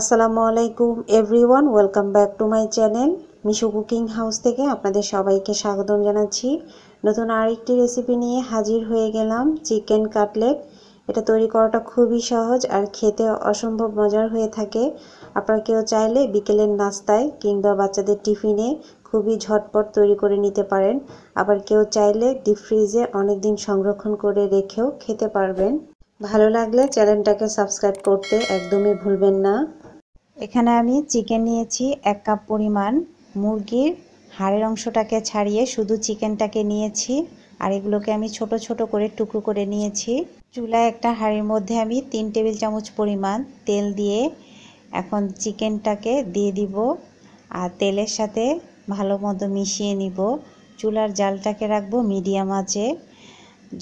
আসসালামু আলাইকুম everyone welcome back to my channel Mishu cooking house থেকে আপনাদের সবাইকে স্বাগতম জানাচ্ছি নতুন আরেকটি রেসিপি নিয়ে হাজির হয়ে গেলাম চিকেন কাটলেট এটা তৈরি করাটা খুবই সহজ আর খেতে অসম্ভব মজার হয়ে থাকে আপনারা কেউ চাইলে বিকেলের নাস্তায় কিংবা বাচ্চাদের টিফিনে খুবই ঝটপট তৈরি করে নিতে পারেন আবার কেউ চাইলে ডিপ ফ্রিজে অনেক দিন সংরক্ষণ করে রেখেও খেতে পারবেন ভালো লাগলে চ্যানেলটাকে সাবস্ক্রাইব করতে একদমই ভুলবেন না এখানে আমি চিকেন নিয়েছি এক কাপ পরিমাণ মুরগির হাড়ের অংশটাকে ছাড়িয়ে শুধু চিকেনটাকে নিয়েছি আর এগুলোকে আমি ছোট ছোট করে টুকরো করে নিয়েছি চুলায় একটা হাড়ির মধ্যে আমি তিন টেবিল চামচ পরিমাণ তেল দিয়ে এখন চিকেনটাকে দিয়ে দিব আর তেলের সাথে ভালো মতো মিশিয়ে নিব চুলার জালটাকে রাখবো মিডিয়াম আছে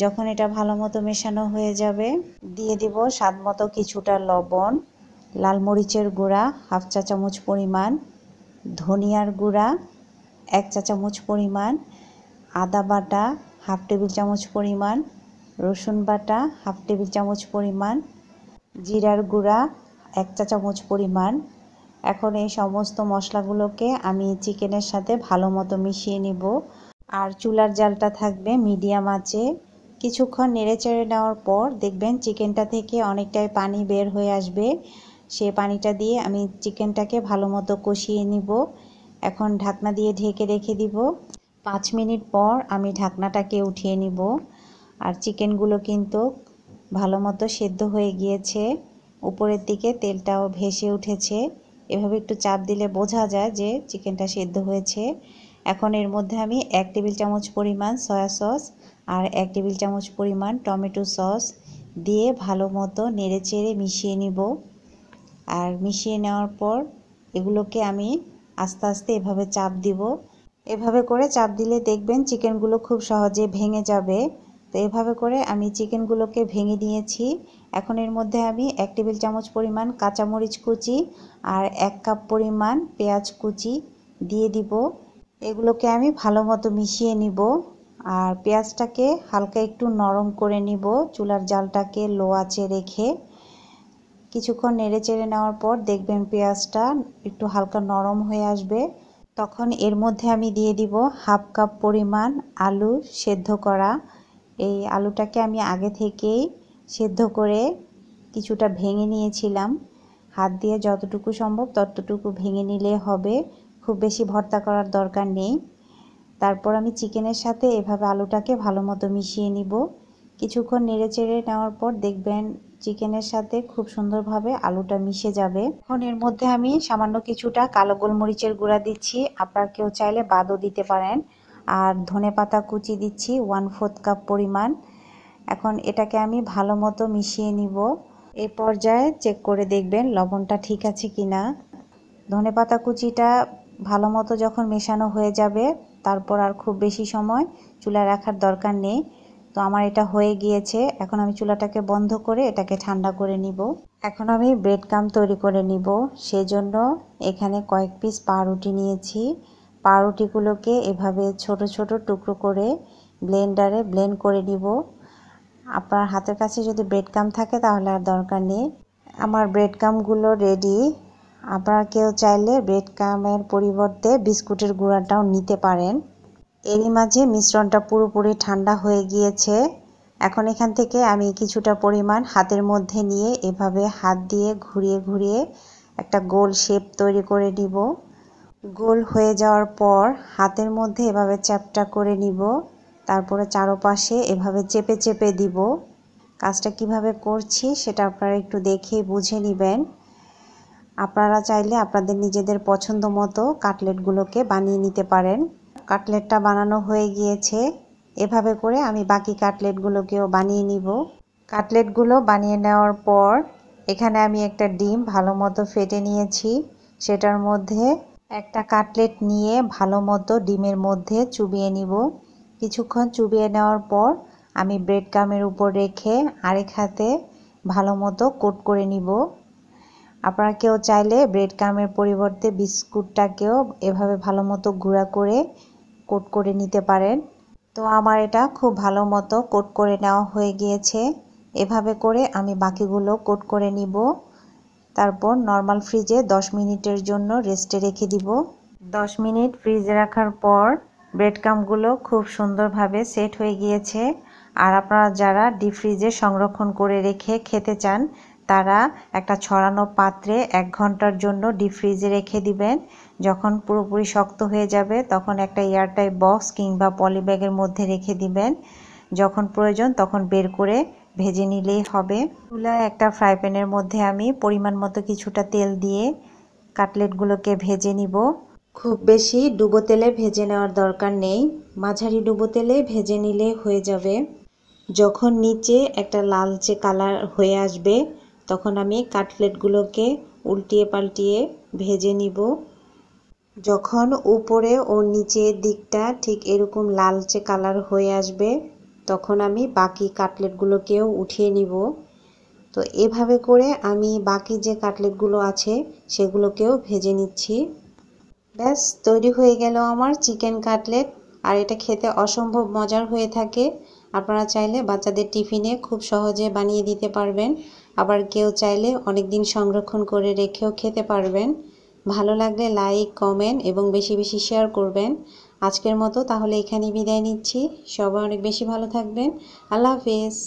যখন এটা ভালো মতো মেশানো হয়ে যাবে দিয়ে দিব স্বাদ মতো কিছুটা লবণ লাল মরিচের গুঁড়া হাফ চা চামচ পরিমাণ ধনিয়ার গুঁড়া এক চা চামচ পরিমাণ আদা বাটা হাফ টেবিল চামচ পরিমাণ রসুন বাটা হাফ টেবিল চামচ পরিমাণ জিরার গুঁড়া এক চা চামচ পরিমাণ এখন এই সমস্ত মশলাগুলোকে আমি চিকেনের সাথে ভালো মতো মিশিয়ে নিব আর চুলার জালটা থাকবে মিডিয়াম আছে কিছুক্ষণ নেড়ে চেড়ে নেওয়ার পর দেখবেন চিকেনটা থেকে অনেকটাই পানি বের হয়ে আসবে সে পানিটা দিয়ে আমি চিকেনটাকে ভালো মতো কষিয়ে নিব এখন ঢাকনা দিয়ে ঢেকে রেখে দিব পাঁচ মিনিট পর আমি ঢাকনাটাকে উঠিয়ে নিব আর চিকেনগুলো কিন্তু ভালো মতো সেদ্ধ হয়ে গিয়েছে উপরের দিকে তেলটাও ভেসে উঠেছে এভাবে একটু চাপ দিলে বোঝা যায় যে চিকেনটা সেদ্ধ হয়েছে এখন এর মধ্যে আমি এক টেবিল চামচ পরিমাণ সয়া সস আর এক টেবিল চামচ পরিমাণ টমেটো সস দিয়ে ভালো মতো নেড়ে চেড়ে মিশিয়ে নিব আর মিশিয়ে নেওয়ার পর এগুলোকে আমি আস্তে আস্তে এভাবে চাপ দিব এভাবে করে চাপ দিলে দেখবেন চিকেনগুলো খুব সহজে ভেঙে যাবে তো এভাবে করে আমি চিকেনগুলোকে ভেঙে দিয়েছি এখন এর মধ্যে আমি এক টেবিল চামচ পরিমাণ কাঁচামরিচ কুচি আর এক কাপ পরিমাণ পেঁয়াজ কুচি দিয়ে দিব এগুলোকে আমি ভালো মতো মিশিয়ে নিব আর পেঁয়াজটাকে হালকা একটু নরম করে নিব চুলার জালটাকে লো আঁচে রেখে কিছুক্ষণ নেড়ে চেড়ে নেওয়ার পর দেখবেন পেঁয়াজটা একটু হালকা নরম হয়ে আসবে তখন এর মধ্যে আমি দিয়ে দিব হাফ কাপ পরিমাণ আলু সেদ্ধ করা এই আলুটাকে আমি আগে থেকেই সেদ্ধ করে কিছুটা ভেঙে নিয়েছিলাম হাত দিয়ে যতটুকু সম্ভব ততটুকু ভেঙে নিলে হবে খুব বেশি ভর্তা করার দরকার নেই তারপর আমি চিকেনের সাথে এভাবে আলুটাকে ভালো মতো মিশিয়ে নিব কিছুক্ষণ নেড়ে চেড়ে নেওয়ার পর দেখবেন চিকেনের সাথে খুব সুন্দরভাবে আলুটা মিশে যাবে এখন এর মধ্যে আমি সামান্য কিছুটা কালো গোলমরিচের গুঁড়া দিচ্ছি আপনার কেউ চাইলে বাদও দিতে পারেন আর ধনে পাতা কুচি দিচ্ছি ওয়ান ফোর্থ কাপ পরিমাণ এখন এটাকে আমি ভালো মতো মিশিয়ে নিব এ পর্যায়ে চেক করে দেখবেন লবণটা ঠিক আছে কি না ধনে পাতা কুচিটা ভালো মতো যখন মেশানো হয়ে যাবে তারপর আর খুব বেশি সময় চুলা রাখার দরকার নেই তো আমার এটা হয়ে গিয়েছে এখন আমি চুলাটাকে বন্ধ করে এটাকে ঠান্ডা করে নিব এখন আমি ব্রেড কাম তৈরি করে নিব সেজন্য এখানে কয়েক পিস পাউরুটি নিয়েছি পাউরুটিগুলোকে এভাবে ছোট ছোট টুকরো করে ব্লেন্ডারে ব্লেন্ড করে নিব আপনার হাতের কাছে যদি ব্রেড কাম থাকে তাহলে আর দরকার নেই আমার ব্রেড কামগুলো রেডি আপনারা কেউ চাইলে ব্রেড কামের পরিবর্তে বিস্কুটের গুঁড়াটাও নিতে পারেন এরই মাঝে মিশ্রণটা পুরোপুরি ঠান্ডা হয়ে গিয়েছে এখন এখান থেকে আমি কিছুটা পরিমাণ হাতের মধ্যে নিয়ে এভাবে হাত দিয়ে ঘুরিয়ে ঘুরিয়ে একটা গোল শেপ তৈরি করে নিব গোল হয়ে যাওয়ার পর হাতের মধ্যে এভাবে চ্যাপটা করে নিব তারপরে চারোপাশে এভাবে চেপে চেপে দিব কাজটা কিভাবে করছি সেটা আপনারা একটু দেখে বুঝে নেবেন আপনারা চাইলে আপনাদের নিজেদের পছন্দ মতো কাটলেটগুলোকে বানিয়ে নিতে পারেন কাটলেটটা বানানো হয়ে গিয়েছে এভাবে করে আমি বাকি কাটলেটগুলোকেও বানিয়ে নিব কাটলেটগুলো বানিয়ে নেওয়ার পর এখানে আমি একটা ডিম ভালো মতো ফেটে নিয়েছি সেটার মধ্যে একটা কাটলেট নিয়ে ভালো মতো ডিমের মধ্যে চুবিয়ে নিব কিছুক্ষণ চুবিয়ে নেওয়ার পর আমি ব্রেড কামের উপর রেখে আরেক হাতে ভালো মতো কোট করে নিব আপনারা কেউ চাইলে ব্রেড কামের পরিবর্তে বিস্কুটটাকেও এভাবে ভালো মতো গুঁড়া করে কোট করে নিতে পারেন তো আমার এটা খুব ভালো মতো কোট করে নেওয়া হয়ে গিয়েছে এভাবে করে আমি বাকিগুলো কোট করে নিব তারপর নর্মাল ফ্রিজে 10 মিনিটের জন্য রেস্টে রেখে দিব 10 মিনিট ফ্রিজে রাখার পর ব্রেড কামগুলো খুব সুন্দরভাবে সেট হয়ে গিয়েছে আর আপনারা যারা ডিপ ফ্রিজে সংরক্ষণ করে রেখে খেতে চান তারা একটা ছড়ানো পাত্রে এক ঘন্টার জন্য ডিপ ফ্রিজে রেখে দিবেন যখন পুরোপুরি শক্ত হয়ে যাবে তখন একটা এয়ারটাইট বক্স কিংবা পলিব্যাগের মধ্যে রেখে দিবেন যখন প্রয়োজন তখন বের করে ভেজে নিলেই হবে তুলা একটা ফ্রাই প্যানের মধ্যে আমি পরিমাণ মতো কিছুটা তেল দিয়ে কাটলেটগুলোকে ভেজে নিব খুব বেশি ডুবো তেলে ভেজে নেওয়ার দরকার নেই মাঝারি ডুবো তেলে ভেজে নিলে হয়ে যাবে যখন নিচে একটা লালচে কালার হয়ে আসবে তখন আমি কাটলেটগুলোকে উল্টিয়ে পাল্টিয়ে ভেজে নিব যখন উপরে ও নিচের দিকটা ঠিক এরকম লালচে কালার হয়ে আসবে তখন আমি বাকি কাটলেটগুলোকেও উঠিয়ে নিব তো এভাবে করে আমি বাকি যে কাটলেটগুলো আছে সেগুলোকেও ভেজে নিচ্ছি ব্যাস তৈরি হয়ে গেল আমার চিকেন কাটলেট আর এটা খেতে অসম্ভব মজার হয়ে থাকে আপনারা চাইলে বাচ্চাদের টিফিনে খুব সহজে বানিয়ে দিতে পারবেন আবার কেউ চাইলে অনেক দিন সংরক্ষণ করে রেখেও খেতে পারবেন ভালো লাগলে লাইক কমেন্ট এবং বেশি বেশি শেয়ার করবেন আজকের মতো তাহলে এখানে বিদায় নিচ্ছি সবাই অনেক বেশি ভালো থাকবেন আল্লাহ হাফেজ